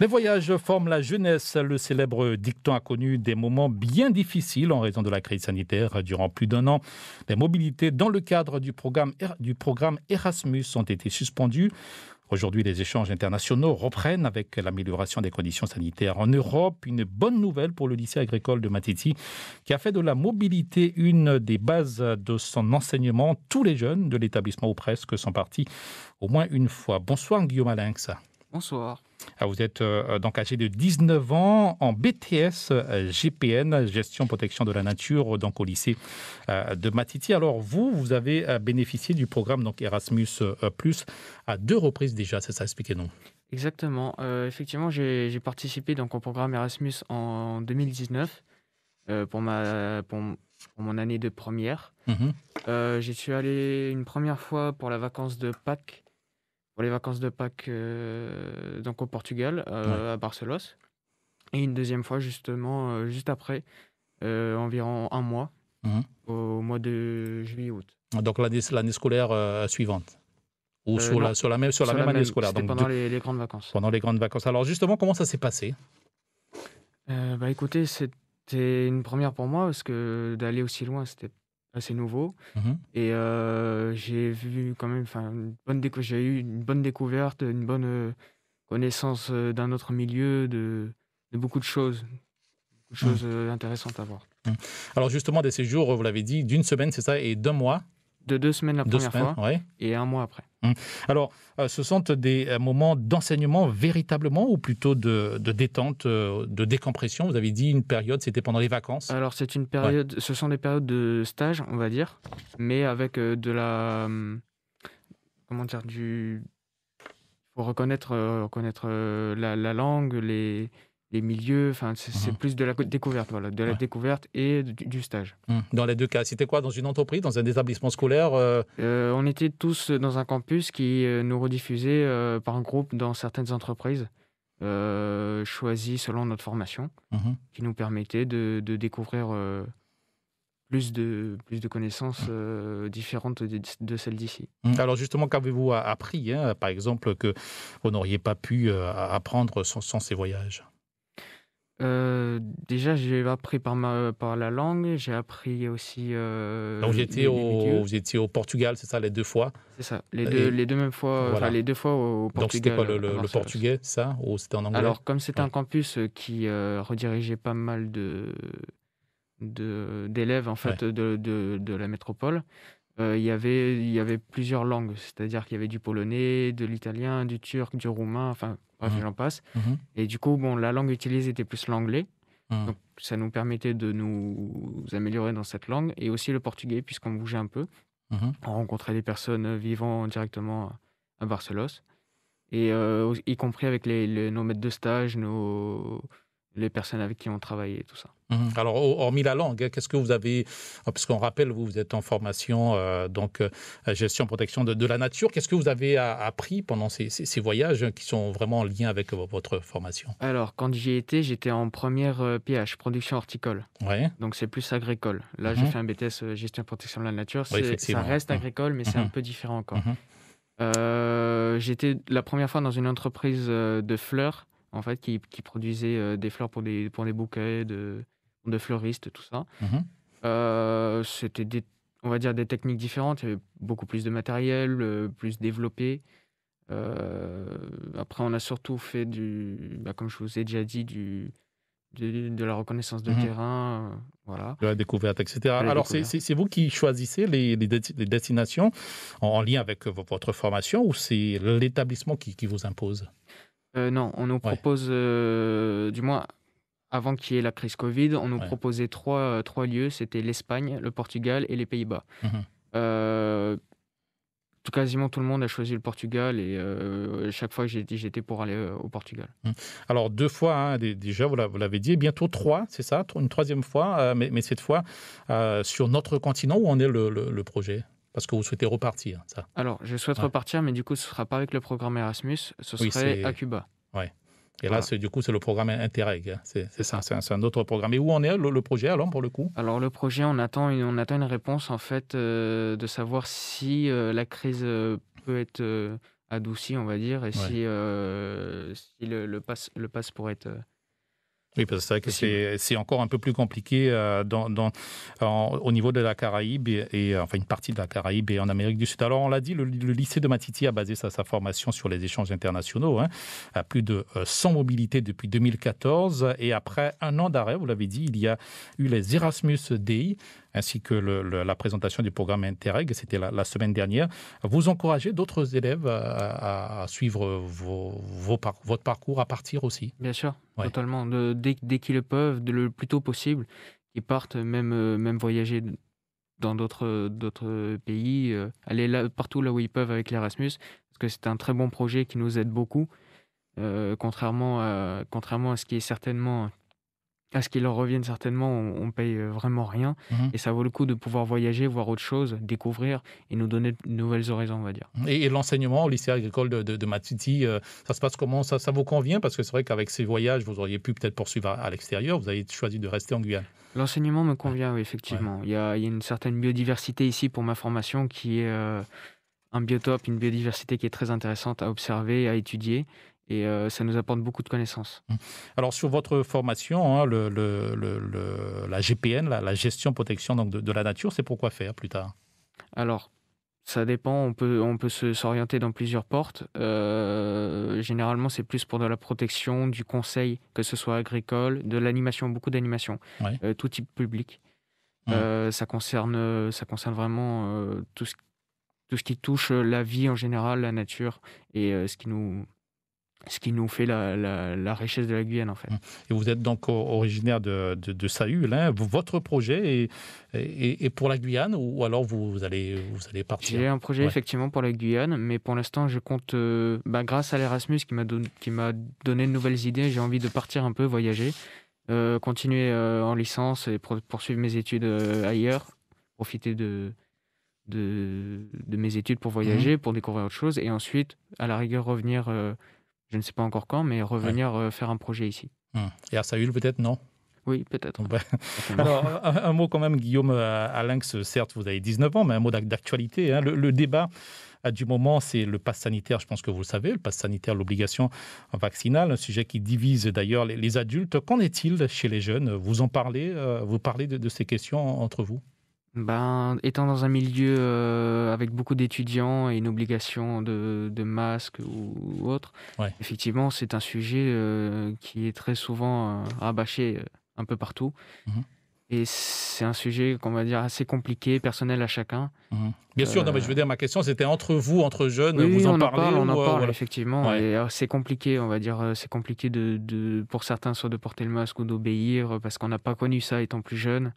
Les voyages forment la jeunesse. Le célèbre dicton a connu des moments bien difficiles en raison de la crise sanitaire durant plus d'un an. Les mobilités dans le cadre er-, du programme, Erasmus ont été suspendues. Aujourd'hui, les échanges internationaux reprennent avec l'amélioration des conditions sanitaires en Europe. Une bonne nouvelle pour le lycée agricole de Matiti, qui a fait de la mobilité une des bases de son enseignement. Tous les jeunes de l'établissement ou presque sont partis au moins une fois. Bonsoir Guillaume Alinx. Bonsoir. Ah, vous êtes euh, euh, donc âgé de 19 ans en BTS euh, GPN, gestion protection de la nature, donc au lycée de Matiti. Alors vous, vous avez bénéficié du programme donc Erasmus+ à deux reprises déjà, c'est ça Expliquez-nous. Exactement. effectivement, j'ai participé donc au programme Erasmus en 2019 pour ma pour, mon année de première. Mhm. J'y suis allé une première fois pour la vacance de Pâques pour les vacances de Pâques euh, donc au Portugal, euh, à Barcelos. Et une deuxième fois, justement, euh, juste après, environ un mois, mhm. au mois de juillet-août. Donc l'année scolaire suivante ou sur la, sur, la, même, sur, la même, année scolaire. Donc, pendant les, les, grandes vacances. Pendant les grandes vacances. Alors justement, comment ça s'est passé bah, Écoutez, c'était une première pour moi parce que d'aller aussi loin, c'était assez nouveau. Mhm. Et euh, j'ai vu quand même, une bonne j'ai eu une bonne découverte, une bonne euh, connaissance euh, d'un autre milieu, de, beaucoup de choses, de mhm. choses intéressantes à voir. Mhm. Alors justement, des séjours, vous l'avez dit, d'une semaine, c'est ça, et deux mois. De deux semaines la deux première semaines, fois, et un mois après. Mm. Alors, euh, ce sont des euh, moments d'enseignement véritablement ou plutôt de, détente, euh, de décompression Vous avez dit une période, c'était pendant les vacances Alors, c'est une période, ce sont des périodes de stage, on va dire, mais avec de la. Comment dire du, faut reconnaître, reconnaître la, la langue, les, les milieux. Enfin, c'est mmh. plus de la découverte, voilà, de la découverte et du, stage. Mmh. Dans les deux cas, c'était quoi Dans une entreprise, dans un établissement scolaire euh? Euh, On était tous dans un campus qui euh, nous rediffusait par par groupe dans certaines entreprises. choisies selon notre formation, mmh. qui nous permettait de, découvrir plus de, plus de connaissances différentes de, celles d'ici. Alors justement, qu'avez-vous appris, hein? par exemple, que vous n'auriez pas pu apprendre sans, ces voyages euh, déjà, j'ai appris par, par la langue, j'ai appris aussi. Euh, Donc, j'étais au, vous étiez au Portugal, c'est ça, les deux fois C'est ça, les deux, les deux mêmes fois, les deux fois au Portugal. Donc, c'était pas le, le, portugais, ça Ou c'était en anglais Alors, comme c'était un campus euh, qui redirigeait pas mal de d'élèves en fait de, de, de, la métropole euh, y avait, il y avait plusieurs langues, c'est-à-dire qu'il y avait du polonais, de l'italien, du turc, du roumain, enfin, bref, mhm. j'en passe. Mhm. Et du coup, bon, la langue utilisée était plus l'anglais. Mhm. Donc, ça nous permettait de nous améliorer dans cette langue. Et aussi le portugais, puisqu'on bougeait un peu. On rencontrait des personnes vivant directement à Barcelos. Et euh, y compris avec les, nos maîtres de stage, nos, les personnes avec qui on travaille et tout ça. Mhm. Alors, hormis la langue, hein, qu'est-ce que vous avez, euh, Parce qu'on rappelle, vous, êtes en formation, euh, donc euh, gestion, protection de, la nature, qu'est-ce que vous avez appris pendant ces, voyages hein, qui sont vraiment en lien avec votre formation Alors, quand j'y étais, j'étais en première PH, production horticole. Ouais. Donc, c'est plus agricole. Là, mhm. j'ai fait un BTS gestion, protection de la nature. C'est ça reste mhm. agricole, mais c'est un peu différent encore. j'étais la première fois dans une entreprise de fleurs en fait, qui, produisait euh, des fleurs pour des, pour bouquets de, de fleuristes, tout ça. Mhm. Euh, c'était on va dire des techniques différentes, il y avait beaucoup plus de matériel, euh, plus développé. après, on a surtout fait du, bah, comme je vous ai déjà dit, du, de la reconnaissance de mhm. terrain, voilà. De la découverte, etc. Alors, c'est vous qui choisissez les, destinations en, lien avec votre formation ou c'est l'établissement qui, qui vous impose euh, non, on nous propose, euh, du moins avant qu'il y ait la crise Covid, on nous proposait euh, trois, lieux, c'était l'Espagne, le Portugal et les Pays-Bas. Mhm. quasiment tout le monde a choisi le Portugal et chaque fois j'ai dit j'étais pour aller au Portugal. Mhm. Alors, deux fois hein, déjà, vous l'avez dit, bientôt trois, c'est ça Une troisième fois, mais, cette fois sur notre continent où en est le projet parce que vous souhaitez repartir, ça Alors, je souhaite repartir, mais du coup, ce ne sera pas avec le programme Erasmus, ce oui, serait à Cuba. Ouais. Et là, du coup, c'est le programme Interreg. Hein. C'est ça, c'est un, autre programme. Et où en est le, projet, alors, pour le coup Alors, le projet, on attend une, on attend une réponse, en fait, euh, de savoir si euh, la crise euh, peut être adoucie, on va dire, et si, le, le, le pass pourrait être oui, parce que c'est vrai que c'est, encore un peu plus compliqué euh, dans, au niveau de la Caraïbe, et, euh, enfin une partie de la Caraïbe et en Amérique du Sud. Alors on l'a dit, le, lycée de Matiti a basé sa, sa formation sur les échanges internationaux, hein, à plus de 100 euh, mobilités depuis 2014. Et après un an d'arrêt, vous l'avez dit, il y a eu les Erasmus Day, ainsi que la présentation du programme Interreg, c'était la, semaine dernière. Vous encouragez d'autres élèves à, suivre vos, votre parcours, à partir aussi Bien sûr, totalement. dès, dès qu'ils le peuvent, le plus tôt possible, ils partent, même, euh, même voyager dans d'autres d'autres pays, euh, aller partout là où ils peuvent avec l'Erasmus, parce que c'est un très bon projet qui nous aide beaucoup, euh, contrairement, contrairement à ce qui est certainement à ce qu'ils en reviennent certainement, on, ne paye euh, vraiment rien. Mhm. Et ça vaut le coup de pouvoir voyager, voir autre chose, découvrir et nous donner de nouvelles horizons, on va dire. Et, l'enseignement au lycée agricole de, de, euh, ça se passe comment ça, ça vous convient Parce que c'est vrai qu'avec ces voyages, vous auriez pu peut-être poursuivre à, l'extérieur. Vous avez choisi de rester en Guyane. L'enseignement me convient, oui, effectivement. Il, y a, une certaine biodiversité ici pour ma formation qui est... Euh, un biotope, une biodiversité qui est très intéressante à observer, à étudier et euh, ça nous apporte beaucoup de connaissances. Mmh. Alors sur votre formation, hein, le, la GPN, la, gestion protection donc de, la nature, c'est pour quoi faire plus tard Alors ça dépend, on peut, on peut s'orienter dans plusieurs portes. Euh, généralement, c'est plus pour de la protection, du conseil, que ce soit agricole, de l'animation, beaucoup d'animation, euh, tout type public. Mmh. ça, concerne, ça concerne vraiment tout, ce, tout ce qui touche la vie en général, la nature et ce qui nous ce qui nous fait la, richesse de la Guyane, en fait. Hum. Et vous êtes donc originaire de, de, Sahul. Hein. Votre projet est, pour la Guyane ou alors vous, allez, vous allez partir J'ai un projet, effectivement, pour la Guyane, mais pour l'instant, je compte, euh, bah, grâce à l'Erasmus qui m'a m'a donné de nouvelles idées, j'ai envie de partir un peu, voyager, euh, continuer euh, en licence et poursuivre mes études ailleurs, profiter de, de... mes études pour hum. voyager, pour découvrir autre chose, et ensuite, à la rigueur, revenir je ne sais pas encore quand, mais revenir euh, faire un projet ici. Hmm. Et à Saül, peut-être, non oui, peut-être. Bah, alors, un, mot quand même, Guillaume Alinx, certes, vous avez 19 ans, mais un mot d'actualité. Hein. Le, débat du moment, c'est le pass sanitaire, je pense que vous le savez, le pass sanitaire, l'obligation vaccinale, un sujet qui divise d'ailleurs les, adultes. Qu'en est-il chez les jeunes Vous en parlez, euh, vous parlez de ces questions entre vous ben, étant dans un milieu euh, avec beaucoup d'étudiants et une obligation de, masque ou, autre, effectivement, c'est un sujet euh, qui est très souvent euh, rabâché un peu partout. Mhm. Et c'est un sujet qu'on va dire assez compliqué, personnel à chacun. Mhm. Bien sûr, non, mais je veux dire, ma question, c'était entre vous, entre jeunes, vous en on en parle, on en parle effectivement. c'est compliqué, on va dire, c'est compliqué de, pour certains soit de porter le masque ou d'obéir parce qu'on n'a pas connu ça étant plus jeune.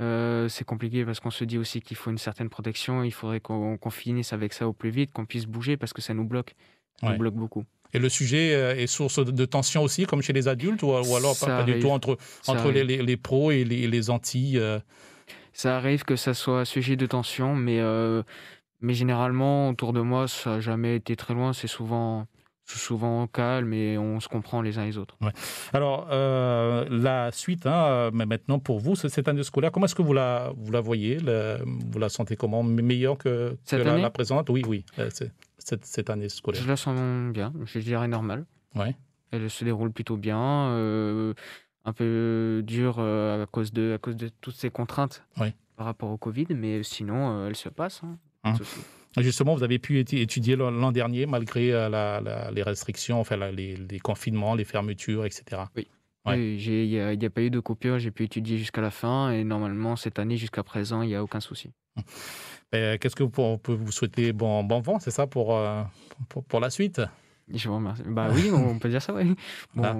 Euh, c'est compliqué parce qu'on se dit aussi qu'il faut une certaine protection. Il faudrait qu'on finisse avec ça au plus vite, qu'on puisse bouger parce que ça nous bloque. Ça bloque beaucoup. Et le sujet euh, est source de tension aussi, comme chez les adultes, ou, alors pas, du tout entre, entre les, les, pros et les, les anti euh. Ça arrive que ça soit sujet de tension, mais, mais généralement, autour de moi, ça n'a jamais été très loin. C'est souvent souvent calme et on se comprend les uns les autres. Alors, euh, la suite, hein, euh, mais maintenant pour vous, cette année scolaire, comment est-ce que vous la, vous la voyez Vous la sentez comment Meilleure que, que la, présente Oui, oui, euh, cette, cette, année scolaire. Je la sens bien, je dirais normal. Ouais. Elle se déroule plutôt bien, un peu dure à, cause de, à cause de toutes ces contraintes par rapport au Covid, mais sinon, elle se passe. Hein. Hein. Justement, vous avez pu étudier l'an dernier, malgré euh, les restrictions, enfin les, confinements, les fermetures, etc. Oui. Il n'y a, pas eu de coupure, j'ai pu étudier jusqu'à la fin et normalement, cette année, jusqu'à présent, il n'y a aucun souci. Euh, qu'est-ce que vous, souhaitez peut vous souhaiter bon, bon vent, c'est ça, pour, euh, pour la suite Je vous remercie. Bah oui, on peut dire ça, oui. Bon, ah.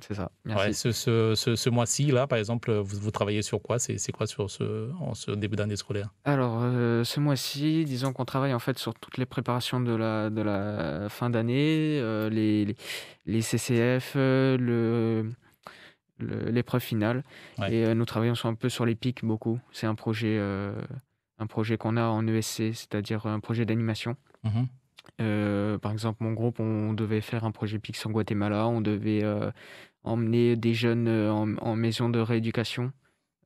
c'est ça. ce, ce, ce, mois-ci, là, par exemple, vous, vous travaillez sur quoi C'est quoi sur ce, en ce début d'année scolaire Alors, euh, ce mois-ci, disons qu'on travaille en fait sur toutes les préparations de la, de la fin d'année, euh, les, les, CCF, euh, le l'épreuve finale et nous travaillons sur, un peu sur les pics beaucoup c'est un projet un projet qu'on a en ESC c'est-à-dire un projet d'animation mmh euh, par exemple, mon groupe, on devait faire un projet Pix en Guatemala, on devait, euh, emmener des jeunes, euh, en maison de rééducation,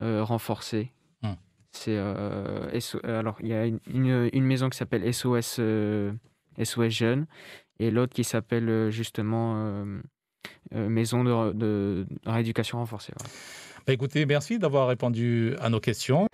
renforcée. Hmm. C'est, alors il y a une maison qui s'appelle SOS, SOS Jeunes et l'autre qui s'appelle, justement, maison de rééducation renforcée, bah, écoutez, merci d'avoir répondu à nos questions.